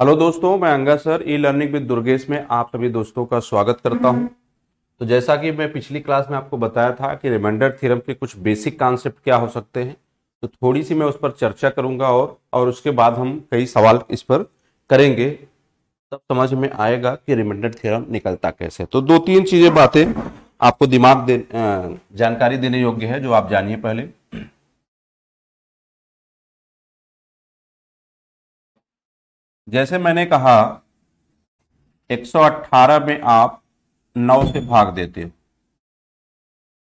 Hello दोस्तों मैं अंगा sir E learning with Durgesh में आप सभी दोस्तों का स्वागत करता हूं तो जैसा कि मैं पिछली क्लास में आपको बताया था कि रिमाइंडर थ्योरम के कुछ बेसिक कॉन्सेप्ट क्या हो सकते हैं तो थोड़ी सी मैं उस पर चर्चा करूंगा और और उसके बाद हम कई सवाल इस पर करेंगे तब समझ में आएगा कि रिमाइंडर थ्योरम निकलता कैसे तो दो तीन चीज़ें बातें आपको दिमाग दे जानकारी देने योग्य है जो आप जानिए पहले जैसे मैंने कहा 118 में आप 9 से भाग देते हो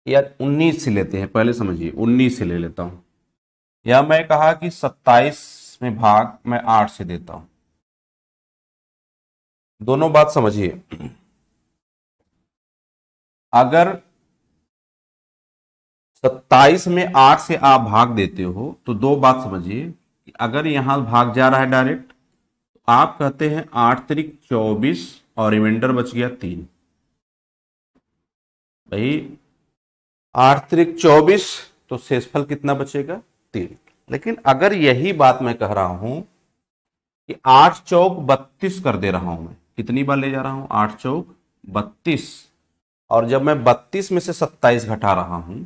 या 19 से लेते हैं पहले समझिए 19 से ले लेता हूं या मैं कहा कि 27 में भाग मैं 8 से देता हूं दोनों बात समझिए अगर 27 में 8 से आप भाग देते हो तो दो बात समझिए अगर यहां भाग जा रहा है डायरेक्ट आप कहते हैं आठ तरीक चौबीस और रिमाइंडर बच गया तीन भाई आठ तरीक चौबीस तो शेषफल कितना बचेगा तीन लेकिन अगर यही बात मैं कह रहा हूं कि आठ चौक बत्तीस कर दे रहा हूं मैं कितनी बार ले जा रहा हूं आठ चौक बत्तीस और जब मैं बत्तीस में से सत्ताईस घटा रहा हूं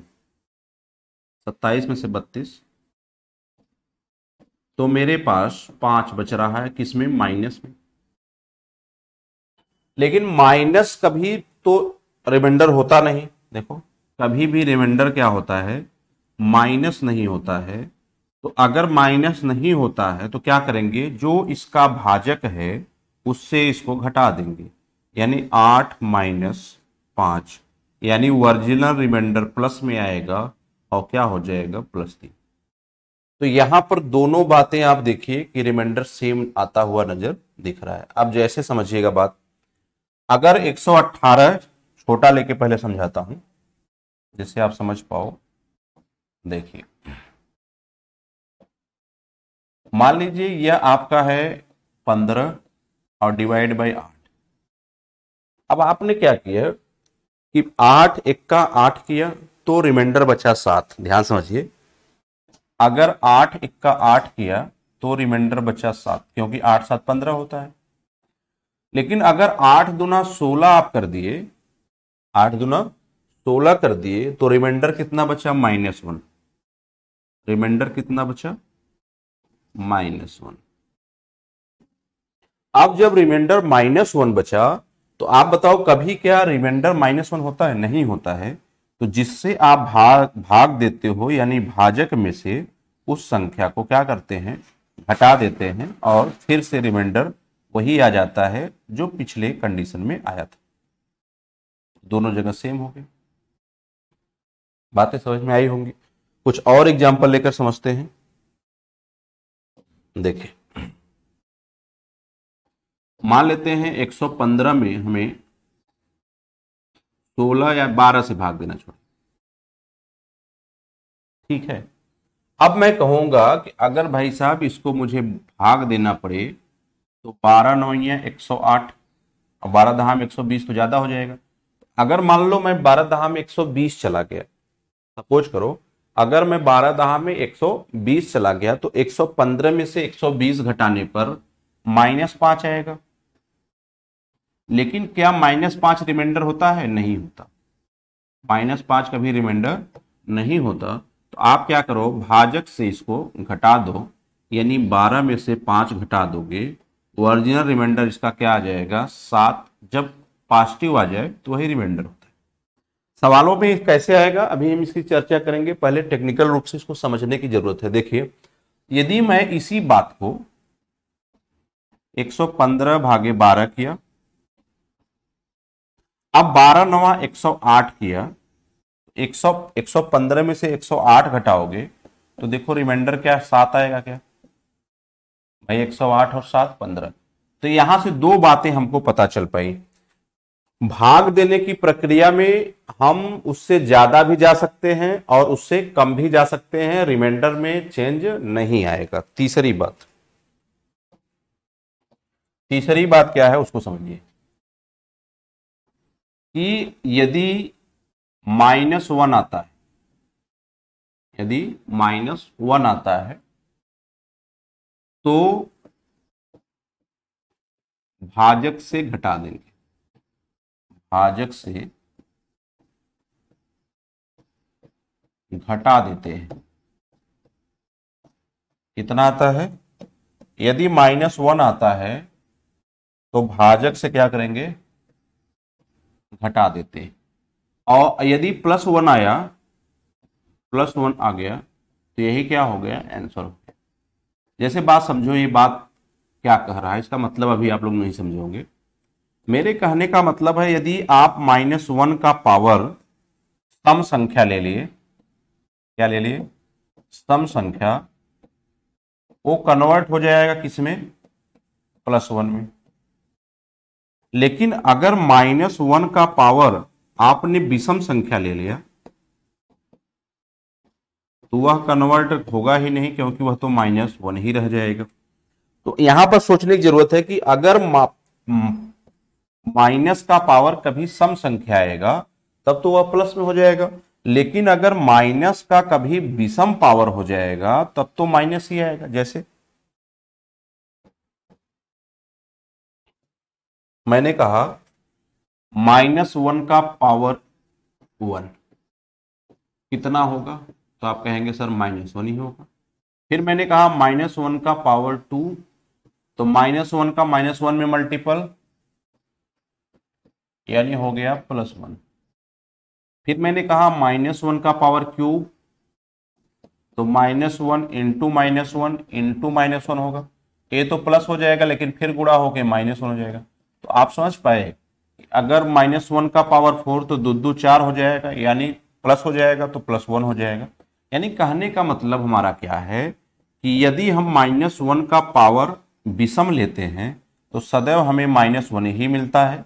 सत्ताईस में से बत्तीस तो मेरे पास पांच बच रहा है किसमें माइनस में लेकिन माइनस कभी तो रिमाइंडर होता नहीं देखो कभी भी रिमाइंडर क्या होता है माइनस नहीं होता है तो अगर माइनस नहीं होता है तो क्या करेंगे जो इसका भाजक है उससे इसको घटा देंगे यानी आठ माइनस पांच यानी ओरिजिनल रिमाइंडर प्लस में आएगा और क्या हो जाएगा प्लस तीन तो यहां पर दोनों बातें आप देखिए कि रिमाइंडर सेम आता हुआ नजर दिख रहा है आप जैसे समझिएगा बात अगर 118 छोटा लेके पहले समझाता हूं जिससे आप समझ पाओ देखिए मान लीजिए यह आपका है पंद्रह और डिवाइड बाय आठ अब आपने क्या किया कि आठ एक का आठ किया तो रिमाइंडर बचा सात ध्यान समझिए अगर आठ इक्का आठ किया तो रिमाइंडर बचा सात क्योंकि आठ सात पंद्रह होता है लेकिन अगर आठ दुना सोलह आप कर दिए आठ दुना सोलह कर दिए तो रिमाइंडर कितना बचा माइनस वन रिमाइंडर कितना बचा माइनस वन अब जब रिमाइंडर माइनस वन बचा तो आप बताओ कभी क्या रिमाइंडर माइनस वन होता है नहीं होता है तो जिससे आप भाग भाग देते हो यानी भाजक में से उस संख्या को क्या करते हैं घटा देते हैं और फिर से रिमाइंडर वही आ जाता है जो पिछले कंडीशन में आया था दोनों जगह सेम हो गए बातें समझ में आई होंगी कुछ और एग्जाम्पल लेकर समझते हैं देखिए मान लेते हैं 115 में हमें सोलह या बारह से भाग देना छोड़ ठीक है अब मैं कहूंगा कि अगर भाई साहब इसको मुझे भाग देना पड़े तो बारह नौ या एक सौ आठ और बारह दहाम एक सौ बीस तो ज़्यादा हो जाएगा अगर मान लो मैं बारह दहाम एक सौ बीस चला गया सपोज करो अगर मैं बारह दहा में एक सौ बीस चला गया तो एक सौ पंद्रह में से एक सौ बीस घटाने पर माइनस पांच आएगा लेकिन क्या माइनस पांच रिमाइंडर होता है नहीं होता माइनस का कभी रिमाइंडर नहीं होता तो आप क्या करो भाजक से इसको घटा दो यानी बारह में से पांच घटा दोगे ओरिजिनल तो रिमाइंडर इसका क्या आ जाएगा सात जब पॉजिटिव आ जाए तो वही रिमाइंडर होता है सवालों में कैसे आएगा अभी हम इसकी चर्चा करेंगे पहले टेक्निकल रूप से इसको समझने की जरूरत है देखिए यदि मैं इसी बात को 115 भागे 12 किया अब बारह नवा एक सौ आठ किया एक सौ एक सौ पंद्रह में से एक सौ आठ घटाओगे तो देखो रिमाइंडर क्या सात आएगा क्या भाई एक सौ आठ और सात पंद्रह तो यहां से दो बातें हमको पता चल पाई भाग देने की प्रक्रिया में हम उससे ज्यादा भी जा सकते हैं और उससे कम भी जा सकते हैं रिमाइंडर में चेंज नहीं आएगा तीसरी बात तीसरी बात क्या है उसको समझिए कि यदि माइनस वन आता है यदि माइनस वन आता है तो भाजक से घटा देंगे भाजक से घटा देते हैं कितना आता है यदि माइनस वन आता है तो भाजक से क्या करेंगे घटा देते और यदि प्लस वन आया प्लस वन आ गया तो यही क्या हो गया आंसर हो गया जैसे बात समझो ये बात क्या कह रहा है इसका मतलब अभी आप लोग नहीं समझोगे मेरे कहने का मतलब है यदि आप माइनस वन का पावर सम संख्या ले लिए क्या ले लिए सम संख्या वो कन्वर्ट हो जाएगा किसमें प्लस वन में लेकिन अगर माइनस वन का पावर आपने विषम संख्या ले लिया तो वह कन्वर्ट होगा ही नहीं क्योंकि वह तो माइनस वन ही रह जाएगा तो यहां पर सोचने की जरूरत है कि अगर माइनस का पावर कभी सम संख्या आएगा तब तो वह प्लस में हो जाएगा लेकिन अगर माइनस का कभी विषम पावर हो जाएगा तब तो माइनस ही आएगा जैसे मैंने कहा माइनस वन का पावर वन कितना होगा तो आप कहेंगे सर माइनस वन ही होगा फिर मैंने कहा माइनस वन का पावर टू तो माइनस वन का माइनस वन में मल्टीपल यानी हो गया प्लस वन फिर मैंने कहा माइनस वन का पावर क्यूब तो minus one into minus one into minus one होगा ए तो प्लस हो जाएगा लेकिन फिर गुड़ा होके माइनस वन हो जाएगा तो आप समझ पाए अगर माइनस वन का पावर फोर तो दो दो चार हो जाएगा यानी प्लस हो जाएगा तो प्लस वन हो जाएगा यानी कहने का मतलब हमारा क्या है कि यदि हम माइनस वन का पावर विषम लेते हैं तो सदैव हमें माइनस वन ही मिलता है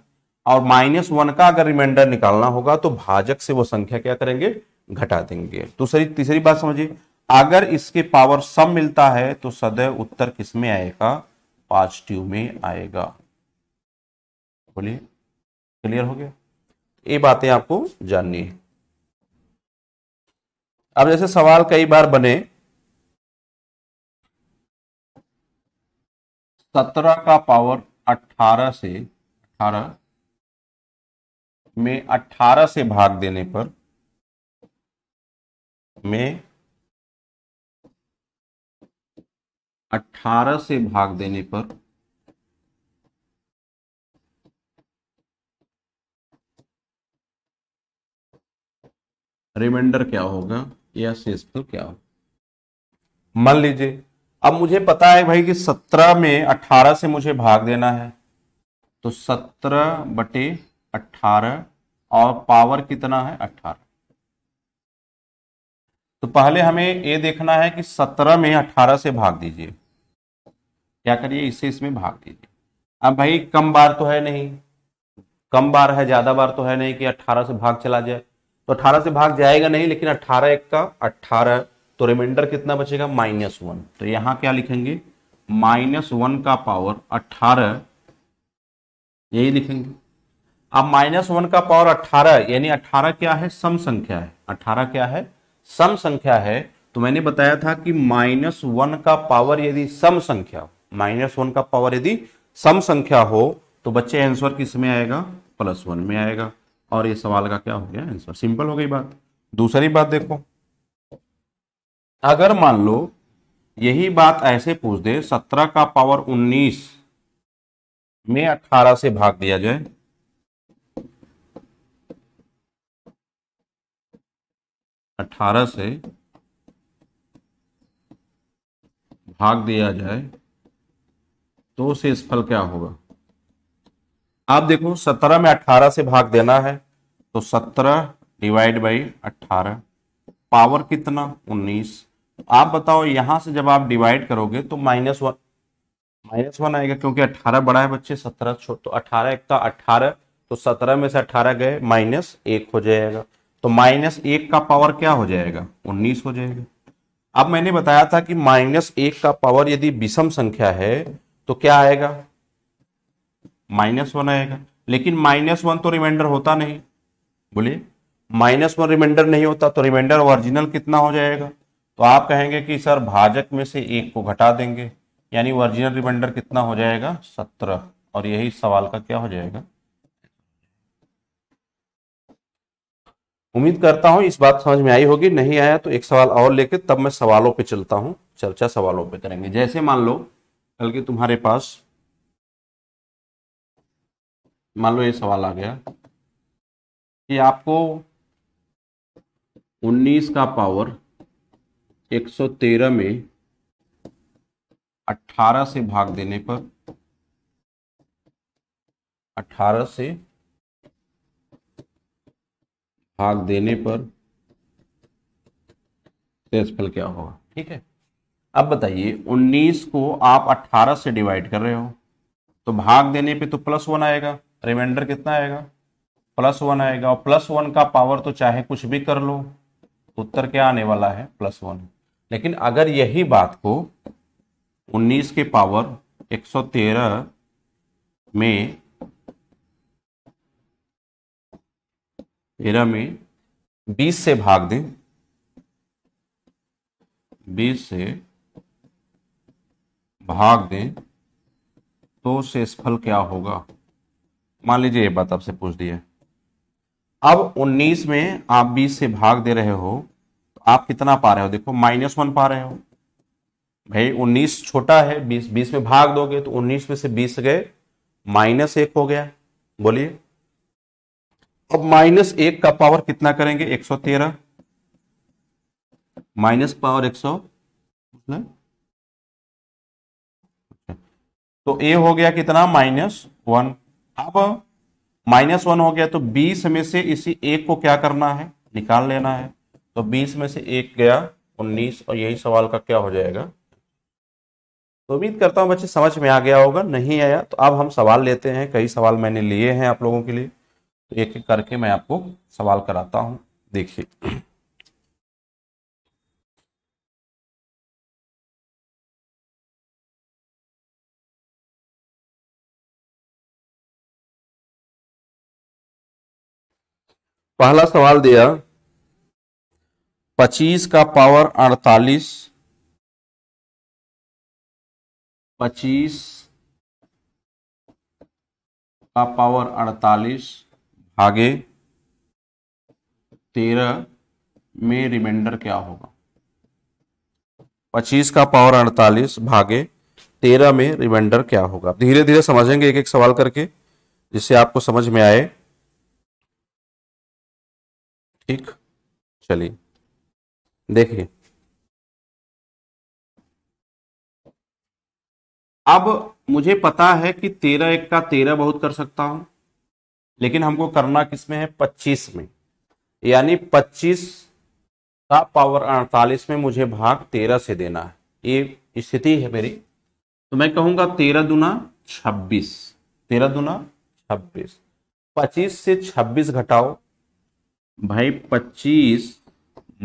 और माइनस वन का अगर रिमाइंडर निकालना होगा तो भाजक से वो संख्या क्या करेंगे घटा देंगे दूसरी तीसरी बात समझिए अगर इसके पावर सम मिलता है तो सदैव उत्तर किसमें आएगा पॉजिटिव में आएगा बोलिए क्लियर हो गया ये बातें आपको जाननी है अब जैसे सवाल कई बार बने सत्रह का पावर अठारह से अठारह में अठारह से भाग देने पर में अठारह से भाग देने पर रिमाइंडर क्या होगा या शेषफल क्या होगा मान लीजिए अब मुझे पता है भाई कि सत्रह में अठारह से मुझे भाग देना है तो सत्रह बटे अट्ठारह और पावर कितना है अठारह तो पहले हमें ये देखना है कि सत्रह में अठारह से भाग दीजिए क्या करिए इसे इसमें भाग दीजिए अब भाई कम बार तो है नहीं कम बार है ज्यादा बार तो है नहीं कि अठारह से भाग चला जाए तो 18 से भाग जाएगा नहीं लेकिन 18 एक का 18 तो रिमाइंडर कितना बचेगा माइनस वन तो यहां क्या लिखेंगे माइनस वन का पावर 18 यही लिखेंगे अब माइनस वन का पावर 18 यानी 18 क्या है सम संख्या है 18 क्या है सम संख्या है तो मैंने बताया था कि माइनस वन का पावर यदि सम संख्या माइनस वन का पावर यदि सम संख्या हो तो बच्चे आंसर किस में आएगा प्लस वन में आएगा और ये सवाल का क्या हो गया आंसर सिंपल हो गई बात दूसरी बात देखो अगर मान लो यही बात ऐसे पूछ दे सत्रह का पावर उन्नीस में अठारह से भाग दिया जाए अठारह से भाग दिया जाए तो शेषफल क्या होगा आप देखो सत्रह में अठारह से भाग देना है तो सत्रह डिवाइड बाई अठारह पावर कितना उन्नीस आप बताओ यहां से जब आप डिवाइड करोगे तो माइनस वन माइनस वन आएगा क्योंकि अट्ठारह बड़ा है बच्चे सत्रह छोट तो अठारह एक था अट्ठारह तो सत्रह में से अठारह गए माइनस एक हो जाएगा तो माइनस एक का पावर क्या हो जाएगा उन्नीस हो जाएगा अब मैंने बताया था कि माइनस एक का पावर यदि विषम संख्या है तो क्या आएगा माइनस वन आएगा लेकिन माइनस वन तो रिमाइंडर होता नहीं बोलिए माइनस वन रिमाइंडर नहीं होता तो रिमाइंडर ओरिजिनल कितना हो जाएगा तो आप कहेंगे कि सर भाजक में से एक को घटा देंगे यानी ओरिजिनल रिमाइंडर कितना हो जाएगा सत्रह और यही सवाल का क्या हो जाएगा उम्मीद करता हूं इस बात समझ में आई होगी नहीं आया तो एक सवाल और लेके तब मैं सवालों पे चलता हूं चर्चा सवालों पे करेंगे जैसे मान लो कल के तुम्हारे पास मान लो ये सवाल आ गया कि आपको 19 का पावर 113 में 18 से भाग देने पर 18 से भाग देने पर क्षेत्रफल क्या होगा ठीक है अब बताइए 19 को आप 18 से डिवाइड कर रहे हो तो भाग देने पे तो प्लस वन आएगा रिमाइंडर कितना आएगा प्लस वन आएगा और प्लस वन का पावर तो चाहे कुछ भी कर लो उत्तर क्या आने वाला है प्लस वन लेकिन अगर यही बात को 19 के पावर 113 में तेरह में 20 से भाग दें 20 से भाग दें तो शेषफल क्या होगा मान लीजिए ये बात आपसे पूछ दिए अब 19 में आप 20 से भाग दे रहे हो तो आप कितना पा रहे हो देखो माइनस वन पा रहे हो भाई 19 छोटा है 20 20 में भाग दोगे तो 19 में से 20 गए माइनस एक हो गया बोलिए अब माइनस एक का पावर कितना करेंगे 113 माइनस पावर एक सौ अच्छा। तो ए हो गया कितना माइनस वन अब माइनस वन हो गया तो बीस में से इसी एक को क्या करना है निकाल लेना है तो बीस में से एक गया उन्नीस और यही सवाल का क्या हो जाएगा तो उम्मीद करता हूं बच्चे समझ में आ गया होगा नहीं आया तो अब हम सवाल लेते हैं कई सवाल मैंने लिए हैं आप लोगों के लिए तो एक एक करके मैं आपको सवाल कराता हूं देखिए पहला सवाल दिया 25 का पावर 48 25 का पावर 48 भागे 13 में रिमाइंडर क्या होगा 25 का पावर 48 भागे 13 में रिमाइंडर क्या होगा धीरे धीरे समझेंगे एक एक सवाल करके जिससे आपको समझ में आए ठीक चलिए देखिए अब मुझे पता है कि तेरह एक का तेरह बहुत कर सकता हूं लेकिन हमको करना किसमें है पच्चीस में यानी पच्चीस का पावर अड़तालीस में मुझे भाग तेरह से देना है ये स्थिति है मेरी तो मैं कहूंगा तेरह दुना छब्बीस तेरह दुना छब्बीस पच्चीस से छब्बीस घटाओ भाई पच्चीस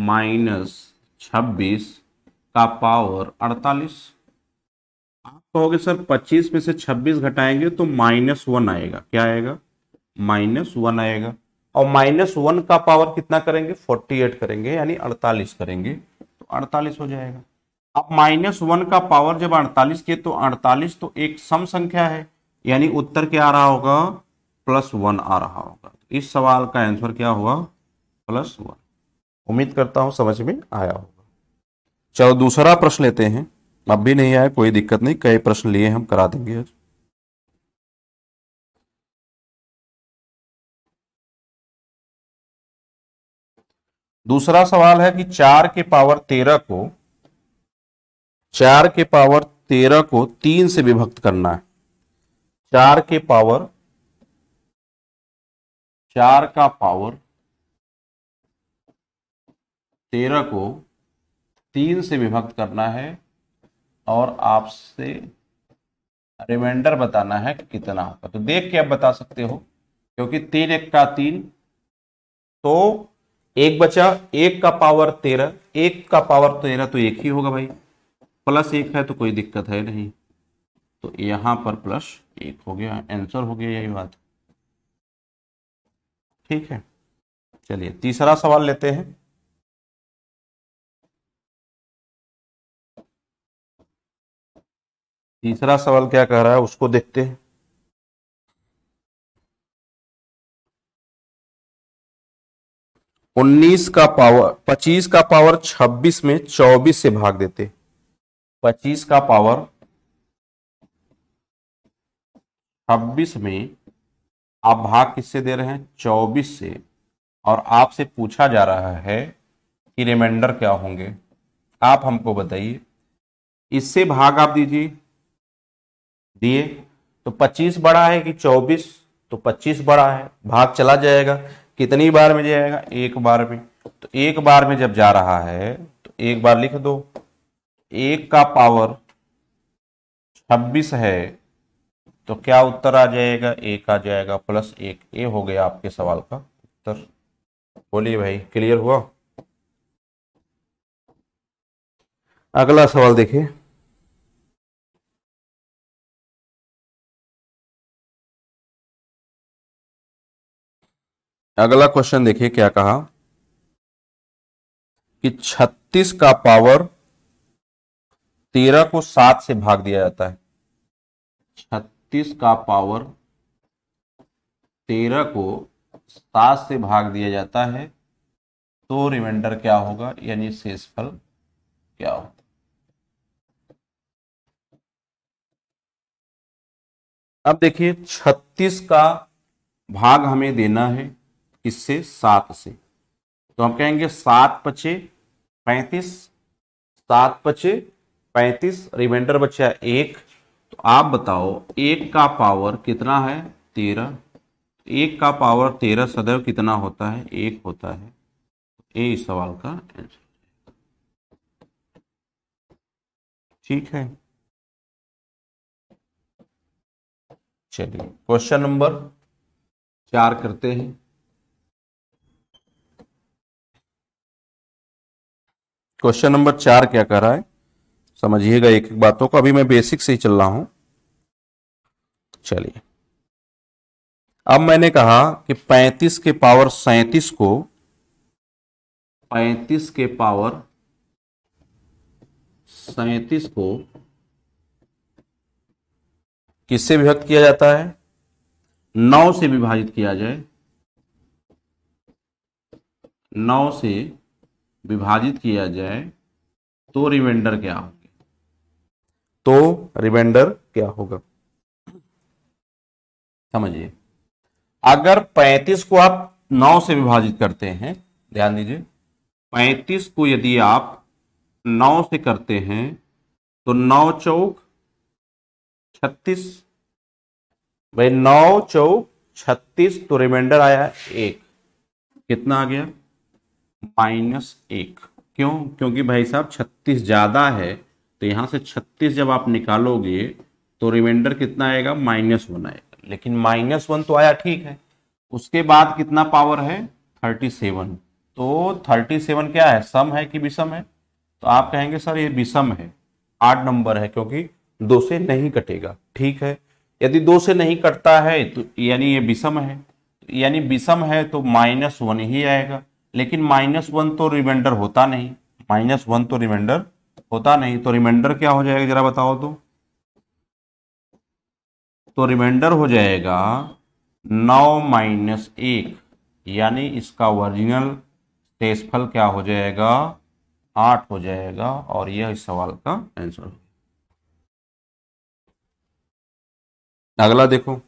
माइनस छब्बीस का पावर अड़तालीस आप कहोगे सर पच्चीस में से छब्बीस घटाएंगे तो माइनस वन आएगा क्या आएगा माइनस वन आएगा और माइनस वन का पावर कितना करेंगे फोर्टी एट करेंगे यानी अड़तालीस करेंगे तो अड़तालीस हो जाएगा अब माइनस वन का पावर जब अड़तालीस किए तो अड़तालीस तो एक सम संख्या है यानी उत्तर क्या आ रहा होगा प्लस वन आ रहा होगा तो इस सवाल का आंसर क्या हुआ प्लस वन उम्मीद करता हूं समझ में आया होगा चलो दूसरा प्रश्न लेते हैं अब भी नहीं आया कोई दिक्कत नहीं कई प्रश्न लिए हम करा देंगे आज दूसरा सवाल है कि चार के पावर तेरह को चार के पावर तेरह को तीन से विभक्त करना है चार के पावर चार का पावर तेरह को तीन से विभक्त करना है और आपसे रिमाइंडर बताना है कितना होगा तो देख के आप बता सकते हो क्योंकि तीन एक का तीन तो एक बचा एक का पावर तेरह एक का पावर तेरह तो एक ही होगा भाई प्लस एक है तो कोई दिक्कत है नहीं तो यहां पर प्लस एक हो गया आंसर हो गया यही बात ठीक है चलिए तीसरा सवाल लेते हैं तीसरा सवाल क्या कह रहा है उसको देखते हैं उन्नीस का पावर पच्चीस का पावर छब्बीस में चौबीस से भाग देते पच्चीस का पावर छब्बीस में आप भाग किससे दे रहे हैं चौबीस से और आपसे पूछा जा रहा है कि रिमाइंडर क्या होंगे आप हमको बताइए इससे भाग आप दीजिए दिए तो 25 बड़ा है कि 24 तो 25 बड़ा है भाग चला जाएगा कितनी बार में जाएगा एक बार में तो एक बार में जब जा रहा है तो एक बार लिख दो एक का पावर 26 है तो क्या उत्तर आ जाएगा एक आ जाएगा प्लस एक ये हो गया आपके सवाल का उत्तर बोलिए भाई क्लियर हुआ अगला सवाल देखिए अगला क्वेश्चन देखिए क्या कहा कि 36 का पावर 13 को 7 से भाग दिया जाता है 36 का पावर 13 को 7 से भाग दिया जाता है तो रिमाइंडर क्या होगा यानी शेषफल क्या होगा अब देखिए 36 का भाग हमें देना है किससे सात से तो हम कहेंगे सात पचे पैंतीस सात पचे पैंतीस रिमाइंडर बचा एक तो आप बताओ एक का पावर कितना है तेरह तो एक का पावर तेरह सदैव कितना होता है एक होता है ए इस सवाल का आंसर ठीक है चलिए क्वेश्चन नंबर चार करते हैं क्वेश्चन नंबर चार क्या कर रहा है समझिएगा एक एक बातों को अभी मैं बेसिक से ही चल रहा हूं चलिए अब मैंने कहा कि 35 के पावर 37 को 35 के पावर 37 को किससे विभक्त किया जाता है नौ से विभाजित किया जाए नौ से विभाजित किया जाए तो रिमाइंडर क्या होगा तो रिमाइंडर क्या होगा समझिए अगर 35 को आप 9 से विभाजित करते हैं ध्यान दीजिए 35 को यदि आप 9 से करते हैं तो 9 चौक 36 भाई 9 चौक 36 तो रिमाइंडर आया एक कितना आ गया माइनस एक क्यों क्योंकि भाई साहब 36 ज़्यादा है तो यहां से 36 जब आप निकालोगे तो रिमाइंडर कितना आएगा माइनस वन आएगा लेकिन माइनस वन तो आया ठीक है उसके बाद कितना पावर है 37 तो 37 क्या है सम है कि विषम है तो आप कहेंगे सर ये विषम है आठ नंबर है क्योंकि दो से नहीं कटेगा ठीक है यदि दो से नहीं कटता है तो यानी ये विषम है तो यानी विषम है तो माइनस वन ही आएगा लेकिन माइनस वन तो रिमाइंडर होता नहीं माइनस वन तो रिमाइंडर होता नहीं तो रिमाइंडर क्या हो जाएगा जरा बताओ तो तो रिमाइंडर हो जाएगा नौ माइनस एक यानी इसका ओरिजिनल शेषफल क्या हो जाएगा आठ हो जाएगा और यह इस सवाल का आंसर अगला देखो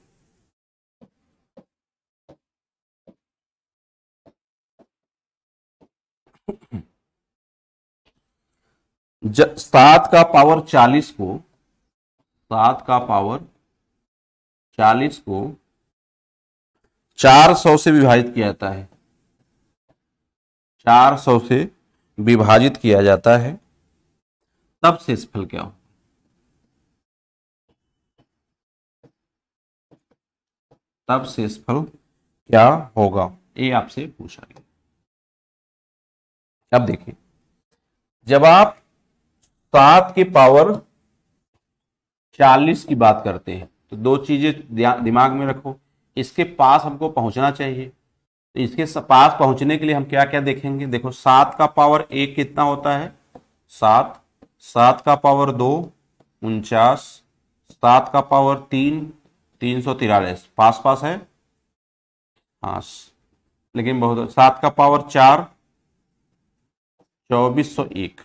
सात का पावर चालीस को सात का पावर चालीस को चार सौ से विभाजित किया जाता है चार सौ से विभाजित किया जाता है तब फल क्या हो तब फल क्या होगा ये आपसे पूछा गया अब देखिए जब आप सात के पावर चालीस की बात करते हैं तो दो चीजें दिमाग में रखो इसके पास हमको पहुंचना चाहिए तो इसके पास पहुंचने के लिए हम क्या क्या देखेंगे देखो सात का पावर एक कितना होता है सात सात का पावर दो उनचास सात का पावर तीन तीन सौ तिरालीस पास पास है हाँ लेकिन बहुत सात का पावर चार चौबीस सौ एक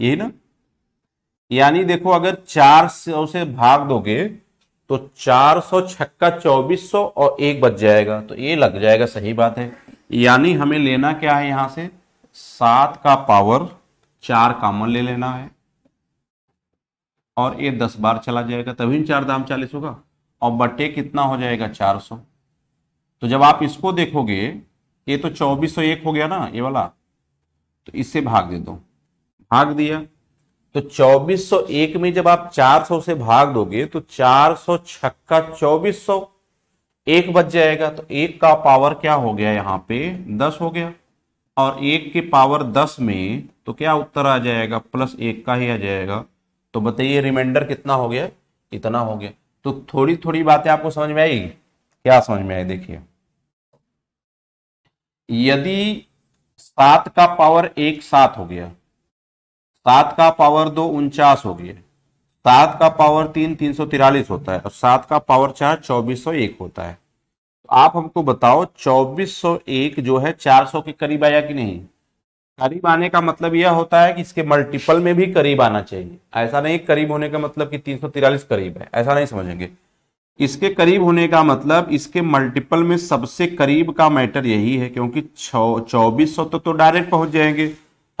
यही ना यानी देखो अगर चार सौ से भाग दोगे तो चार सौ छक्का चौबीस सौ और एक बच जाएगा तो ये लग जाएगा सही बात है यानी हमें लेना क्या है यहां से सात का पावर चार कामन ले लेना है और ये दस बार चला जाएगा तभी चार दाम चालीस होगा और बटे कितना हो जाएगा चार सौ तो जब आप इसको देखोगे ये तो चौबीस सौ एक हो गया ना ये वाला तो इससे भाग दे दो भाग दिया तो 2401 में जब आप 400 से भाग दोगे तो 400 छक्का चौबीस एक बच जाएगा तो एक का पावर क्या हो गया यहां पे 10 हो गया और एक के पावर 10 में तो क्या उत्तर आ जाएगा प्लस एक का ही आ जाएगा तो बताइए रिमाइंडर कितना हो गया इतना हो गया तो थोड़ी थोड़ी बातें आपको समझ में आई क्या समझ में आई देखिए यदि सात का पावर एक सात हो गया सात का पावर दो उनचास हो गया सात का पावर तीन तीन सौ तिरालीस होता है और सात का पावर चार चौबीस सौ एक होता है तो आप हमको बताओ चौबीस सौ एक जो है चार सौ के करीब आया कि नहीं करीब आने का मतलब यह होता है कि इसके मल्टीपल में भी करीब आना चाहिए ऐसा नहीं करीब होने का मतलब कि तीन सौ तिरालीस करीब है ऐसा नहीं समझेंगे इसके करीब होने का मतलब इसके मल्टीपल में सबसे करीब का मैटर यही है क्योंकि चौबीस सौ तक तो, तो डायरेक्ट पहुंच जाएंगे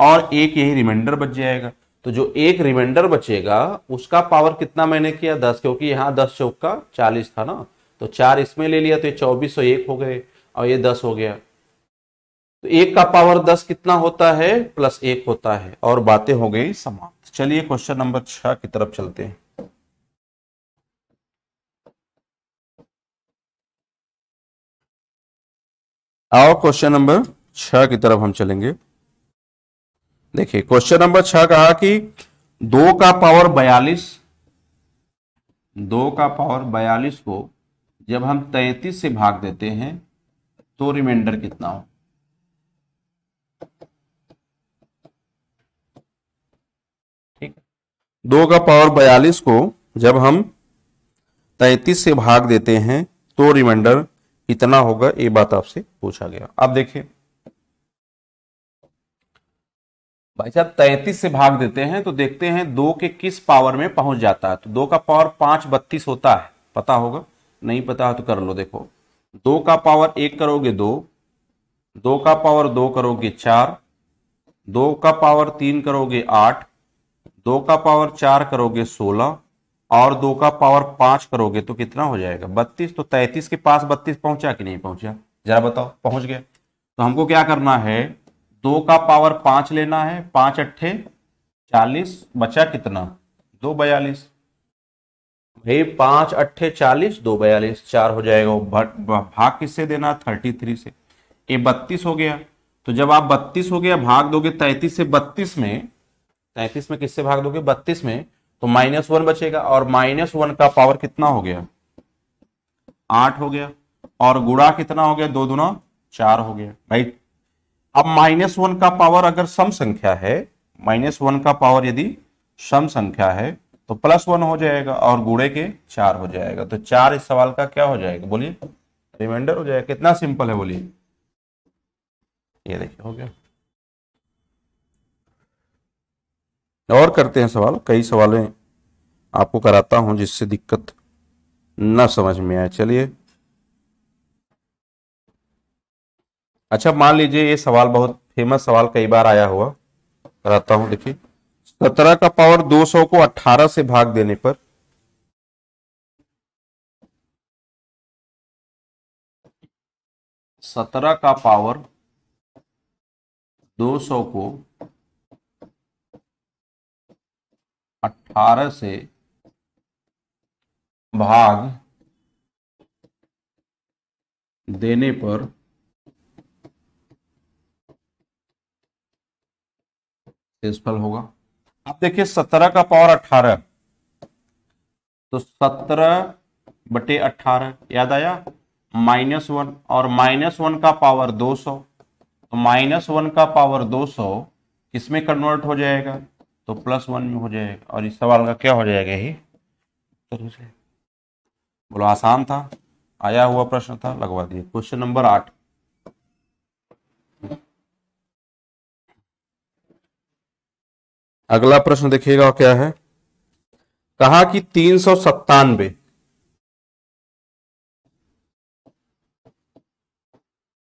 और एक यही रिमाइंडर बच जाएगा तो जो एक रिमाइंडर बचेगा उसका पावर कितना मैंने किया दस क्योंकि यहाँ दस चौक का चालीस था ना तो चार इसमें ले लिया तो ये चौबीस सौ एक हो गए और ये दस हो गया तो एक का पावर दस कितना होता है प्लस एक होता है और बातें हो गई समाप्त चलिए क्वेश्चन नंबर छह की तरफ चलते हैं आओ क्वेश्चन नंबर छह की तरफ हम चलेंगे देखिए क्वेश्चन नंबर छह कहा कि दो का पावर बयालीस दो का पावर बयालीस को जब हम तैतीस से भाग देते हैं तो रिमाइंडर कितना हो ठीक दो का पावर बयालीस को जब हम तैतीस से भाग देते हैं तो रिमाइंडर इतना होगा ये बात आपसे पूछा गया अब देखिए भाई साहब तैतीस से भाग देते हैं तो देखते हैं दो के किस पावर में पहुंच जाता है तो दो का पावर पांच बत्तीस होता है पता होगा नहीं पता है तो कर लो देखो दो का पावर एक करोगे दो दो का पावर दो करोगे चार दो का पावर तीन करोगे आठ दो का पावर चार करोगे सोलह और दो का पावर पांच करोगे तो कितना हो जाएगा बत्तीस तो तैतीस के पास बत्तीस पहुंचा कि नहीं पहुंचा जरा बताओ पहुंच गया तो हमको क्या करना है दो का पावर पांच लेना है पांच अट्ठे चालीस बचा कितना दो बयालीस भाई पांच अट्ठे चालीस दो बयालीस चार हो जाएगा भाग किससे देना थर्टी थ्री से ये बत्तीस हो गया तो जब आप बत्तीस हो गया भाग दोगे तैतीस से बत्तीस में तैतीस में किससे भाग दोगे बत्तीस में तो माइनस वन बचेगा और माइनस वन का पावर कितना हो गया आठ हो गया और गुड़ा कितना हो गया दो दुना चार हो गया राइट अब माइनस वन का पावर अगर सम संख्या है माइनस वन का पावर यदि सम संख्या है तो प्लस वन हो जाएगा और गुड़े के चार हो जाएगा तो चार इस सवाल का क्या हो जाएगा बोलिए रिमाइंडर हो जाएगा कितना सिंपल है बोलिए ये देखिए हो गया और करते हैं सवाल कई सवालें आपको कराता हूं जिससे दिक्कत ना समझ में आए चलिए अच्छा मान लीजिए ये सवाल बहुत फेमस सवाल कई बार आया हुआ कराता हूं देखिए सत्रह का पावर दो सौ को अट्ठारह से भाग देने पर सत्रह का पावर दो सौ को अठारह से भाग देने पर शेषफल होगा आप देखिए सत्रह का पावर अठारह तो सत्रह बटे अठारह याद आया माइनस वन और माइनस वन का पावर दो सौ तो माइनस वन का पावर दो सौ किसमें कन्वर्ट हो जाएगा तो प्लस वन में हो जाएगा और इस सवाल का क्या हो जाएगा तो ही बोलो आसान था आया हुआ प्रश्न था लगवा दिए क्वेश्चन नंबर आठ अगला प्रश्न देखिएगा क्या है कहा कि तीन सौ सत्तानवे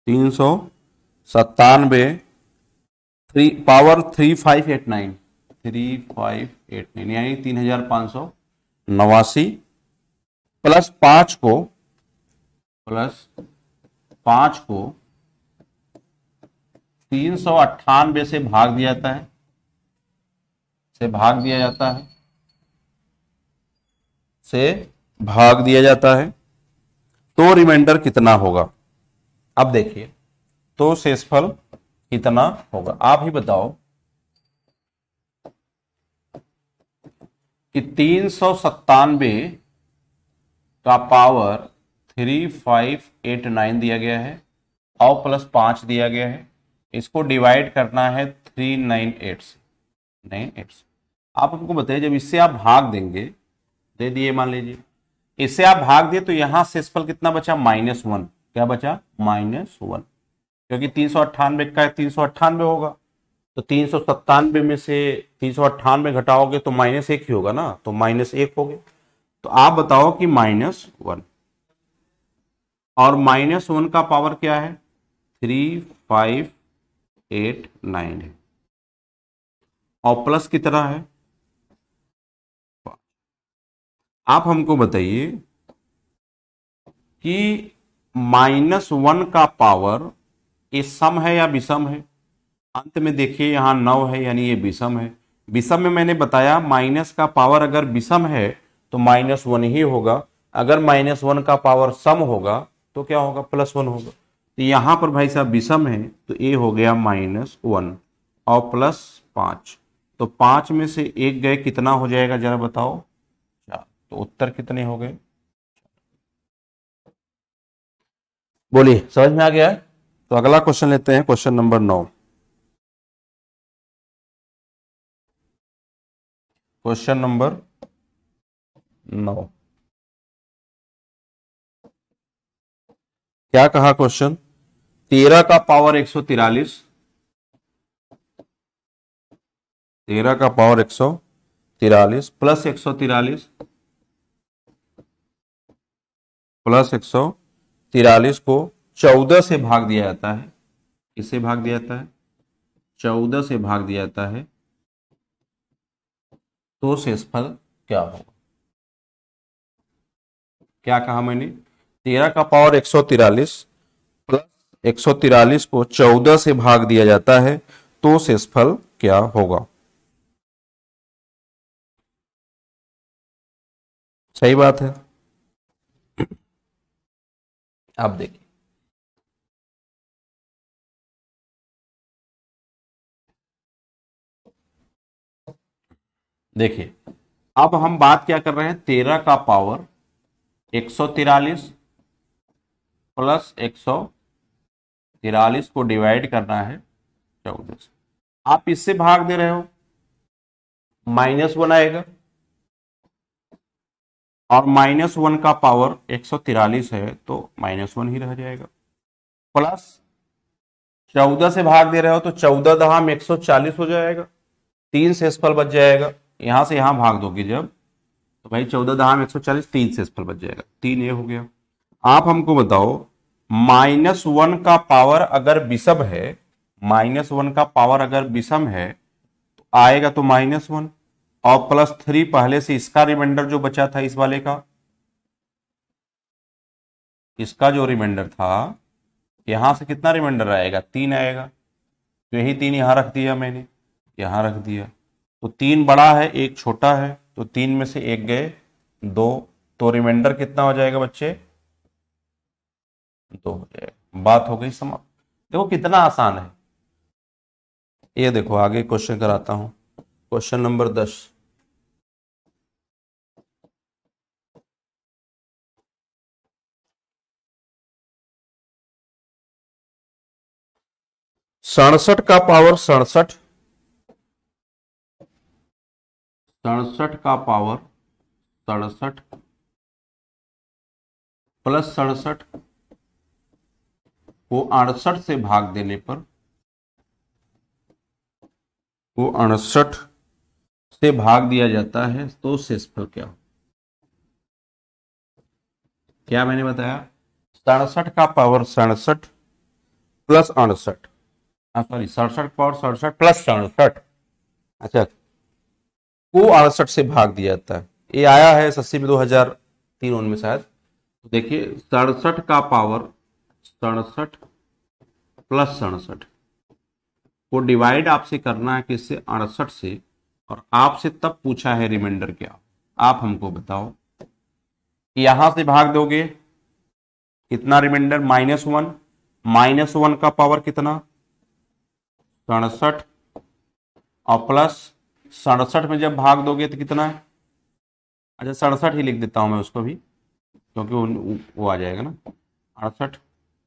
तीन सौ सत्तानवे three power three five eight nine three five eight nine यानी तीन हजार पांच सौ नवासी प्लस पांच को प्लस पांच को तीन सौ अट्ठानबे से भाग दिया जाता है से भाग दिया जाता है से भाग दिया जाता है तो रिमाइंडर कितना होगा अब देखिए तो शेषफल कितना होगा आप ही बताओ कि तीन सौ सत्तानवे का power three five eight nine दिया गया है और प्लस पाँच दिया गया है इसको डिवाइड करना है थ्री नाइन एट से नाइन एट से आप हमको बताइए जब इससे आप भाग देंगे दे दिए मान लीजिए इससे आप भाग दिए तो यहाँ सेसफल कितना बचा माइनस वन क्या बचा माइनस वन क्योंकि तीन सौ अट्ठानवे का है तीन सौ अट्ठानवे होगा तो तीन सौ सत्तानवे में से तीन सौ अट्ठानवे घटाओगे तो माइनस एक ही होगा ना तो माइनस एक हो गया तो आप बताओ कि माइनस वन और माइनस वन का पावर क्या है थ्री फाइव एट नाइन है और प्लस कितना है आप हमको बताइए कि माइनस वन का पावर ये सम है या विषम है अंत में देखिए यहाँ नौ है यानी ये विषम है विषम में मैंने बताया माइनस का पावर अगर विषम है तो माइनस वन ही होगा अगर माइनस वन का पावर सम होगा तो क्या होगा प्लस वन होगा तो यहाँ पर भाई साहब विषम है तो ए हो गया माइनस वन और प्लस पाँच तो पाँच में से एक गए कितना हो जाएगा जरा बताओ तो उत्तर कितने हो गए बोलिए समझ में आ गया है तो अगला क्वेश्चन लेते हैं क्वेश्चन नंबर नौ क्वेश्चन नंबर नौ क्या कहा क्वेश्चन तेरह का पावर एक सौ तिरालीस तेरह का पावर एक सौ तिरालीस प्लस एक सौ तिरालीस प्लस एक सौ तिरालीस को चौदह से भाग दिया जाता है किससे भाग दिया जाता है चौदह से भाग दिया जाता है तो शेषफल क्या होगा क्या कहा मैंने तेरह का पावर एक सौ तिरालीस प्लस एक सौ तिरालीस को चौदह से भाग दिया जाता है तो शेषफल क्या होगा सही बात है आप देखिए देखिए अब हम बात क्या कर रहे हैं तेरह का पावर एक सौ तिरालीस प्लस एक सौ तिरालीस को डिवाइड करना है चौदह से आप इससे भाग दे रहे हो माइनस वन आएगा और माइनस वन का पावर एक सौ तिरालीस है तो माइनस वन ही रह जाएगा प्लस चौदह से भाग दे रहे हो तो चौदह दहाम एक सौ चालीस हो जाएगा तीन से बच जाएगा यहाँ से यहाँ भाग दोगे जब तो भाई चौदह दहाम एक सौ चालीस तीन से इस पर बच जाएगा तीन ये हो गया आप हमको बताओ माइनस वन का पावर अगर विषम है माइनस वन का पावर अगर विषम है तो आएगा तो माइनस वन और प्लस थ्री पहले से इसका रिमाइंडर जो बचा था इस वाले का इसका जो रिमाइंडर था यहां से कितना रिमाइंडर आएगा तीन आएगा तो यही तीन यहां रख दिया मैंने यहां रख दिया तो तीन बड़ा है एक छोटा है तो तीन में से एक गए दो तो रिमाइंडर कितना हो जाएगा बच्चे दो हो जाएगा बात हो गई समाप्त देखो कितना आसान है ये देखो आगे क्वेश्चन कराता हूं क्वेश्चन नंबर दस सड़सठ का पावर सड़सठ सड़सठ का पावर सड़सठ प्लस सड़सठ को अड़सठ से भाग देने पर को अड़सठ से भाग दिया जाता है तो शेषफल क्या हो क्या मैंने बताया सड़सठ का पावर सड़सठ प्लस अड़सठ सॉरी हाँ, सड़सठ पावर सड़सठ प्लस सड़सठ अच्छा को अड़सठ से भाग दिया जाता है ये आया है सस्सी में दो हजार तीन उनमें शायद तो देखिए सड़सठ का पावर सड़सठ प्लस सड़सठ को डिवाइड आपसे करना है किससे अड़सठ से और आपसे तब पूछा है रिमाइंडर क्या आप हमको बताओ कि यहां से भाग दोगे कितना reminder minus one minus one का पावर कितना सड़सठ और प्लस सड़सठ में जब भाग दोगे तो कितना है अच्छा सड़सठ ही लिख देता हूं मैं उसको भी क्योंकि वो, वो आ जाएगा ना अड़सठ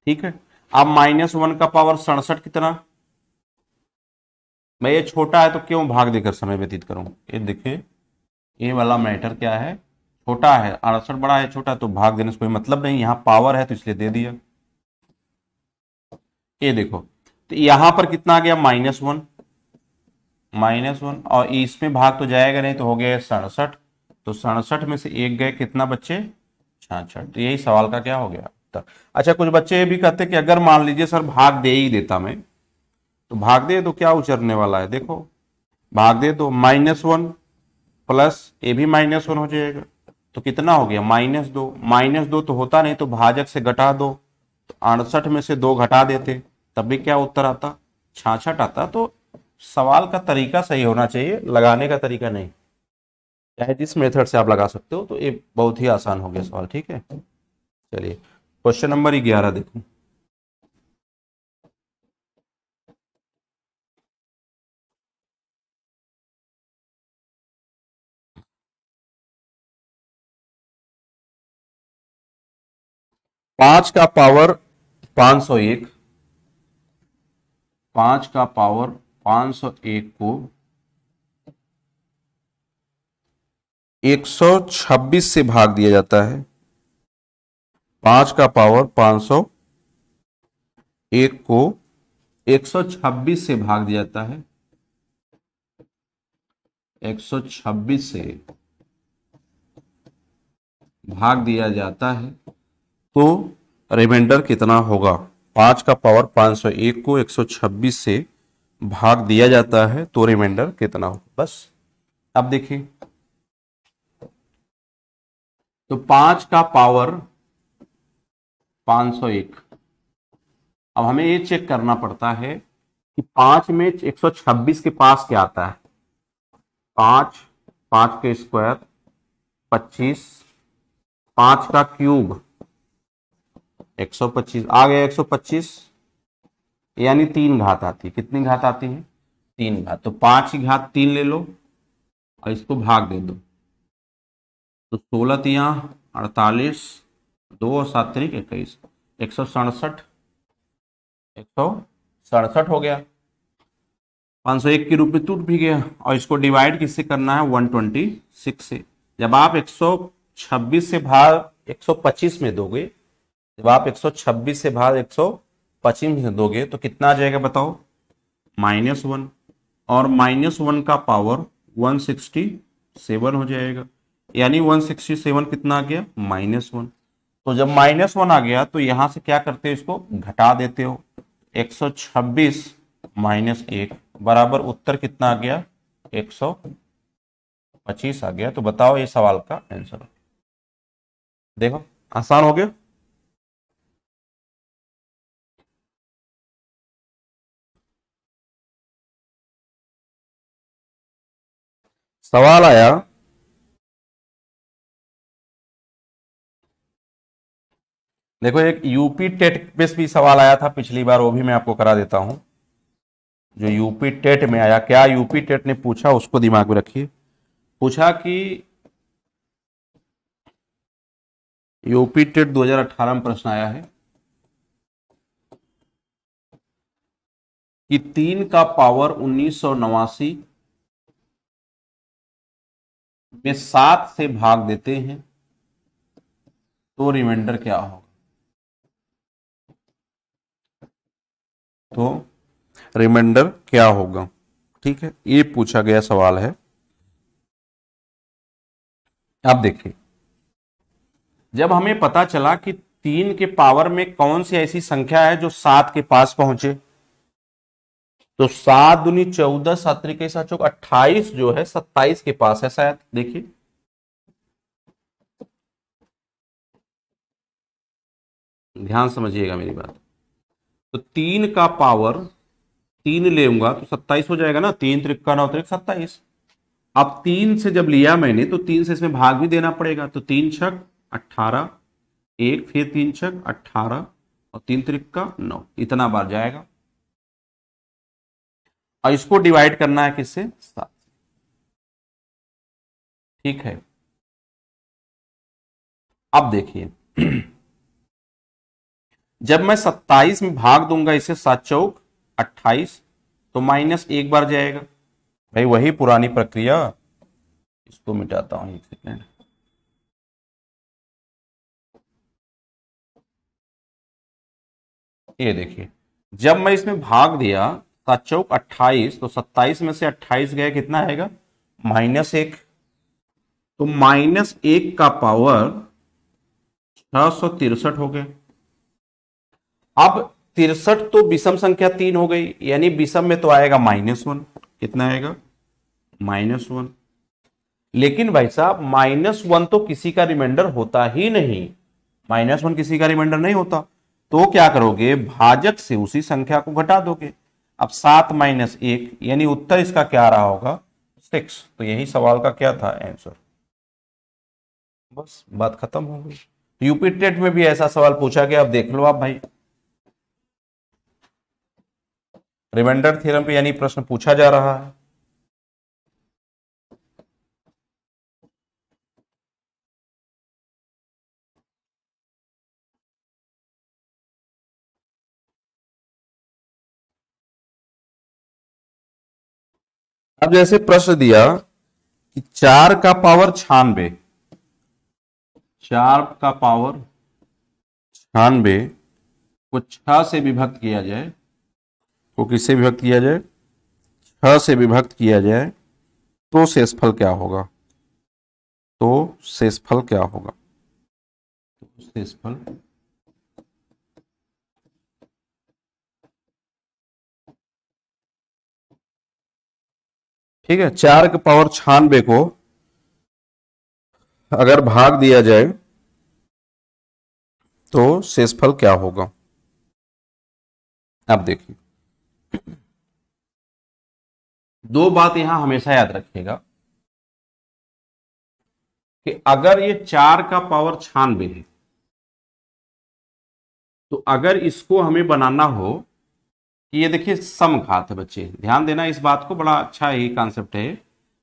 ठीक है अब माइनस वन का पावर सड़सठ कितना मैं ये छोटा है तो क्यों भाग देकर समय व्यतीत करूं ये देखिए ये वाला मैटर क्या है छोटा है अड़सठ बड़ा है छोटा तो भाग देने से कोई मतलब नहीं यहां पावर है तो इसलिए दे दिया ये देखो तो यहां पर कितना आ गया माइनस वन माइनस वन और इसमें भाग तो जाएगा नहीं तो हो गया सड़सठ तो सड़सठ में से एक गए कितना बच्चे छाछठ तो यही सवाल का क्या हो गया उत्तर अच्छा कुछ बच्चे ये भी कहते कि अगर मान लीजिए सर भाग दे ही देता मैं तो भाग दे तो क्या उचरने वाला है देखो भाग दे तो माइनस वन प्लस ए भी माइनस वन हो जाएगा तो कितना हो गया माइनस दो माइनस दो तो होता नहीं तो भाजक से घटा दो तो अड़सठ में से दो घटा देते तब भी क्या उत्तर आता छाछठ आता तो सवाल का तरीका सही होना चाहिए लगाने का तरीका नहीं चाहे जिस मेथड से आप लगा सकते हो तो ये बहुत ही आसान हो गया सवाल ठीक है चलिए क्वेश्चन नंबर ग्यारह देखो पांच का पावर पांच सौ एक पांच का पावर 501 को 126 से भाग दिया जाता है पांच का पावर 501 को 126 से भाग दिया जाता है 126 से भाग दिया जाता है तो रिमाइंडर कितना होगा पांच का पावर 501 को 126 से भाग दिया जाता है तो रिमाइंडर कितना हो बस अब देखिए तो पांच का पावर पांच सौ एक अब हमें ये चेक करना पड़ता है कि पांच में एक सौ छब्बीस के पास क्या आता है पांच पांच के स्क्वायर पच्चीस पांच का क्यूब एक सौ पच्चीस आ गया एक सौ पच्चीस यानी तीन घात आती है कितनी घात आती है तीन घात तो पांच घात तीन ले लो और इसको भाग दे दो तो सोलह तिया अड़तालीस दो और सात तरीक इक्कीस एक सौ सड़सठ एक सौ सड़सठ हो गया पाँच सौ एक की रुपये टूट भी गया और इसको डिवाइड किससे करना है वन ट्वेंटी सिक्स से जब आप एक सौ छब्बीस से भाग एक सौ पच्चीस में दोगे जब आप एक सौ छब्बीस से भाग एक सौ पश्चिम से दोगे तो कितना आ जाएगा बताओ माइनस वन और माइनस वन का पावर वन सिक्सटी सेवन हो जाएगा यानी वन सिक्सटी सेवन कितना आ गया माइनस वन तो जब माइनस वन आ गया तो यहां से क्या करते हो इसको घटा देते हो एक सौ छब्बीस माइनस एक बराबर उत्तर कितना आ गया एक सौ पच्चीस आ गया तो बताओ ये सवाल का आंसर देखो आसान हो गया सवाल आया देखो एक यूपी टेट पे भी सवाल आया था पिछली बार वो भी मैं आपको करा देता हूं जो यूपी टेट में आया क्या यूपी टेट ने पूछा उसको दिमाग में रखिए पूछा कि यूपी टेट 2018 में प्रश्न आया है कि तीन का पावर उन्नीस सौ नवासी में सात से भाग देते हैं तो रिमाइंडर क्या होगा तो रिमाइंडर क्या होगा ठीक है ये पूछा गया सवाल है आप देखिए जब हमें पता चला कि तीन के पावर में कौन सी ऐसी संख्या है जो सात के पास पहुंचे तो सात दुनी चौदह सात तरीके सात चौक अट्ठाईस जो है सत्ताईस के पास है शायद देखिए ध्यान समझिएगा मेरी बात तो तीन का पावर तीन ले तो सत्ताईस हो जाएगा ना तीन त्रिका नौ त्रिक सत्ताईस अब तीन से जब लिया मैंने तो तीन से इसमें भाग भी देना पड़ेगा तो तीन छक अट्ठारह एक फिर तीन छक अट्ठारह और तीन त्रिक्का नौ इतना बार जाएगा और इसको डिवाइड करना है किससे सात ठीक है अब देखिए जब मैं सत्ताईस में भाग दूंगा इसे सात चौक अट्ठाईस तो माइनस एक बार जाएगा भाई वही पुरानी प्रक्रिया इसको मिटाता हूं एक सेकेंड ये देखिए जब मैं इसमें भाग दिया सात चौक अट्ठाईस तो सत्ताईस में से अट्ठाईस गया कितना आएगा माइनस एक तो माइनस एक का पावर छह सौ तिरसठ हो गया अब तिरसठ तो विषम संख्या तीन हो गई यानी विषम में तो आएगा माइनस वन कितना आएगा माइनस वन लेकिन भाई साहब माइनस वन तो किसी का रिमाइंडर होता ही नहीं माइनस वन किसी का रिमाइंडर नहीं होता तो क्या करोगे भाजक से उसी संख्या को घटा दोगे अब सात माइनस एक यानी उत्तर इसका क्या रहा होगा सिक्स तो यही सवाल का क्या था आंसर बस बात खत्म हो गई यूपी टेट में भी ऐसा सवाल पूछा गया अब देख लो आप भाई रिमाइंडर थ्योरम पे यानी प्रश्न पूछा जा रहा है अब जैसे प्रश्न दिया कि चार का पावर छानबे चार का पावर छानबे को छह से विभक्त किया जाए को तो किससे विभक्त किया जाए छह से विभक्त किया जाए तो शेषफल क्या होगा तो शेषफल क्या होगा तो शेषफल ठीक है चार के पावर छानबे को अगर भाग दिया जाए तो शेषफल क्या होगा आप देखिए दो बात यहां हमेशा याद रखिएगा कि अगर ये चार का पावर छानबे है तो अगर इसको हमें बनाना हो कि ये देखिए सम घात है बच्चे ध्यान देना इस बात को बड़ा अच्छा ही कॉन्सेप्ट है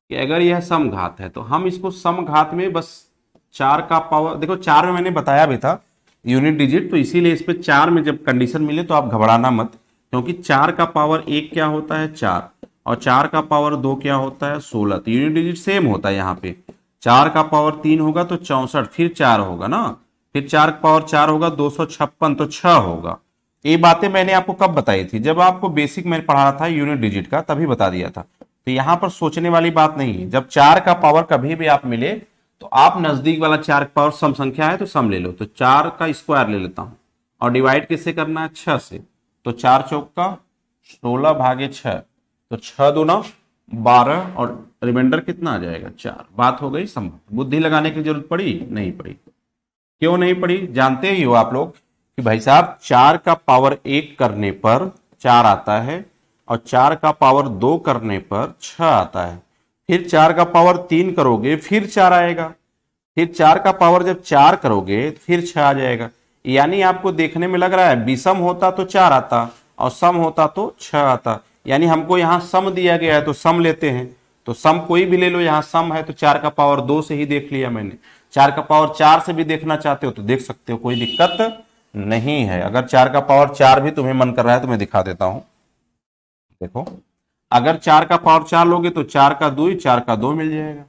कि अगर यह सम घात है तो हम इसको सम घात में बस चार का पावर देखो चार में मैंने बताया भी था यूनिट डिजिट तो इसीलिए इस पर चार में जब कंडीशन मिले तो आप घबराना मत क्योंकि चार का पावर एक क्या होता है चार और चार का पावर दो क्या होता है सोलह तो यूनिट डिजिट सेम होता है यहाँ पे चार का पावर तीन होगा तो चौसठ फिर चार होगा ना फिर चार का पावर चार होगा दो सौ छप्पन तो छह होगा ये बातें मैंने आपको कब बताई थी जब आपको बेसिक मैंने पढ़ा रहा था यूनिट डिजिट का तभी बता दिया था तो यहां पर सोचने वाली बात नहीं है जब चार का पावर कभी भी आप मिले तो आप नजदीक वाला चार का पावर सम संख्या है तो सम ले लो तो चार का स्क्वायर ले लेता हूं और डिवाइड किससे करना है छह से तो चार चौक का सोलह भागे छह तो छह नौ बारह और रिमाइंडर कितना आ जाएगा चार बात हो गई संभव बुद्धि लगाने की जरूरत पड़ी नहीं पड़ी क्यों नहीं पड़ी जानते ही हो आप लोग कि भाई साहब चार का पावर एक करने पर चार आता है और चार का पावर दो करने पर छह आता है फिर चार का पावर तीन करोगे फिर चार आएगा फिर चार का पावर जब चार करोगे तो फिर छह आ जाएगा यानी आपको देखने में लग रहा है विषम होता तो चार आता और सम होता तो छह आता यानी हमको यहाँ सम दिया गया है तो सम लेते हैं तो सम कोई भी ले लो यहाँ सम है तो चार का पावर दो से ही देख लिया मैंने चार का पावर चार से भी देखना चाहते हो तो देख सकते हो कोई दिक्कत नहीं है अगर चार का पावर चार भी तुम्हें मन कर रहा है तो मैं दिखा देता हूं देखो अगर चार का पावर चार लोगे तो चार का दो चार का दो मिल जाएगा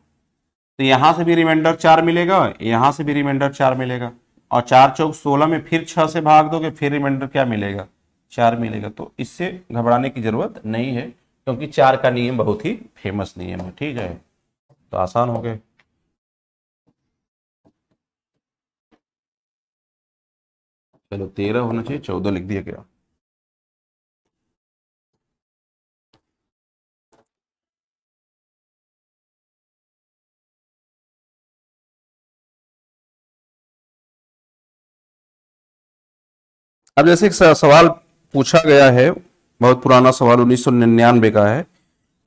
तो यहां से भी रिमाइंडर चार मिलेगा यहां से भी रिमाइंडर चार मिलेगा और चार चौक सोलह में फिर छह से भाग दोगे फिर रिमाइंडर क्या मिलेगा चार मिलेगा तो इससे घबराने की जरूरत नहीं है क्योंकि चार का नियम बहुत ही फेमस नियम है ठीक है तो आसान हो गए चलो तेरह होना चाहिए चौदह लिख दिया गया अब जैसे एक सवाल पूछा गया है बहुत पुराना सवाल उन्नीस सौ निन्यानवे का है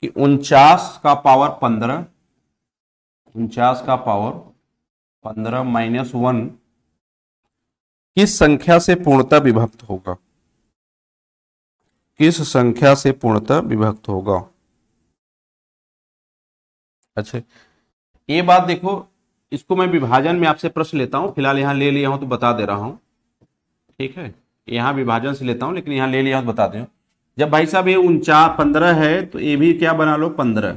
कि उनचास का पावर पंद्रह उनचास का पावर पंद्रह माइनस वन किस संख्या से पूर्णता विभक्त होगा किस संख्या से पूर्णता विभक्त होगा अच्छा ये बात देखो इसको मैं विभाजन में आपसे प्रश्न लेता हूं फिलहाल यहां ले लिया हूं तो बता दे रहा हूं ठीक है यहां विभाजन से लेता हूं लेकिन यहां ले लिया हूं तो बता दें जब भाई साहब ये उनचा पंद्रह है तो ये भी क्या बना लो पंद्रह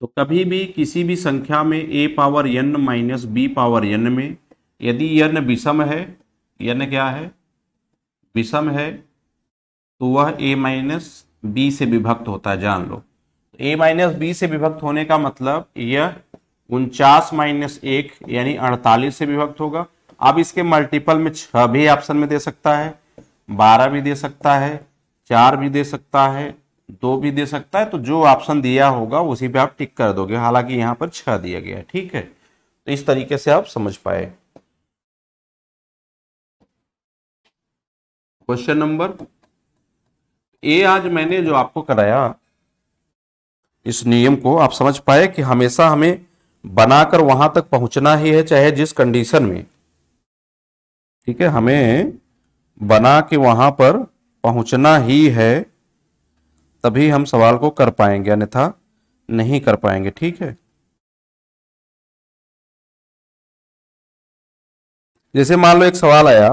तो कभी भी किसी भी संख्या में A power N minus B power N में यदि यन विषम है यानी क्या है विषम है तो वह ए माइनस बी से विभक्त होता है जान लो ए माइनस बी से विभक्त होने का मतलब यह उनचास माइनस एक यानी अड़तालीस से विभक्त होगा अब इसके मल्टीपल में छह भी ऑप्शन में दे सकता है बारह भी दे सकता है चार भी दे सकता है दो भी दे सकता है तो जो ऑप्शन दिया होगा उसी पे आप टिक कर दोगे हालांकि यहाँ पर छह दिया गया है ठीक है तो इस तरीके से आप समझ पाए क्वेश्चन नंबर ए आज मैंने जो आपको कराया इस नियम को आप समझ पाए कि हमेशा हमें बनाकर वहां तक पहुंचना ही है चाहे जिस कंडीशन में ठीक है हमें बना के वहां पर पहुंचना ही है तभी हम सवाल को कर पाएंगे अन्यथा नहीं कर पाएंगे ठीक है जैसे मान लो एक सवाल आया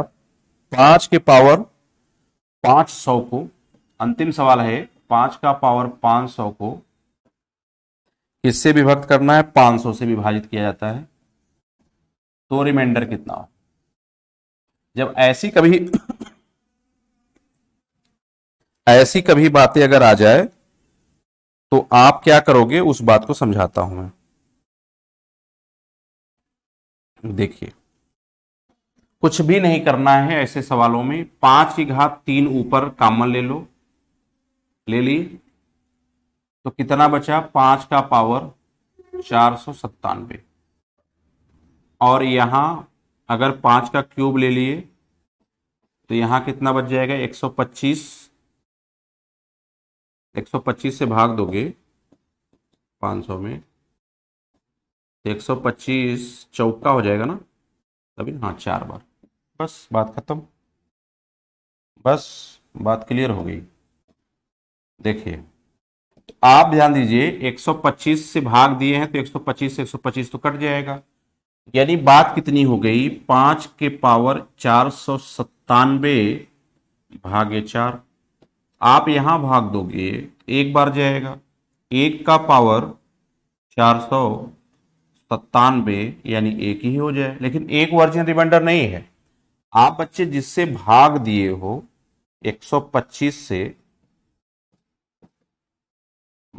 पांच के पावर पांच सौ को अंतिम सवाल है पांच का पावर पांच सौ को किससे विभक्त करना है पांच सौ से विभाजित किया जाता है तो रिमाइंडर कितना हो जब ऐसी कभी ऐसी कभी बातें अगर आ जाए तो आप क्या करोगे उस बात को समझाता हूं मैं देखिए कुछ भी नहीं करना है ऐसे सवालों में पांच की घात तीन ऊपर कामन ले लो ले ली तो कितना बचा पांच का पावर चार सौ सत्तानवे और यहां अगर पांच का क्यूब ले लिए तो यहां कितना बच जाएगा एक सौ पच्चीस एक सौ पच्चीस से भाग दोगे पाँच सौ में तो एक सौ पच्चीस चौका हो जाएगा ना तभी हाँ चार बार बस बात खत्म बस बात क्लियर हो गई देखिए आप ध्यान दीजिए 125 से भाग दिए हैं तो 125 से 125 तो कट जाएगा यानी बात कितनी हो गई पांच के पावर चार सौ सत्तानवे भागे चार आप यहां भाग दोगे एक बार जाएगा एक का पावर चार सौ सत्तानवे यानी एक ही हो जाए लेकिन एक वर्जिन रिमाइंडर नहीं है आप बच्चे जिससे भाग दिए हो 125 से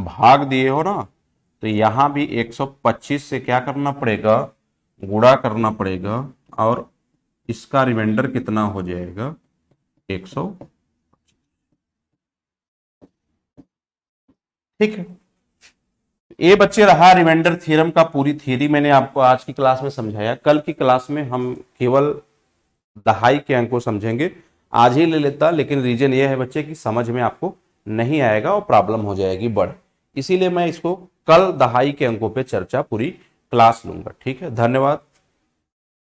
भाग दिए हो ना तो यहां भी 125 से क्या करना पड़ेगा गुड़ा करना पड़ेगा और इसका रिमाइंडर कितना हो जाएगा 100 ठीक है ये बच्चे रहा रिमाइंडर थ्योरम का पूरी थ्योरी मैंने आपको आज की क्लास में समझाया कल की क्लास में हम केवल दहाई के अंक को समझेंगे आज ही ले लेता लेकिन रीजन ये है बच्चे कि समझ में आपको नहीं आएगा और प्रॉब्लम हो जाएगी बढ़ इसीलिए मैं इसको कल दहाई के अंकों पे चर्चा पूरी क्लास लूंगा ठीक है धन्यवाद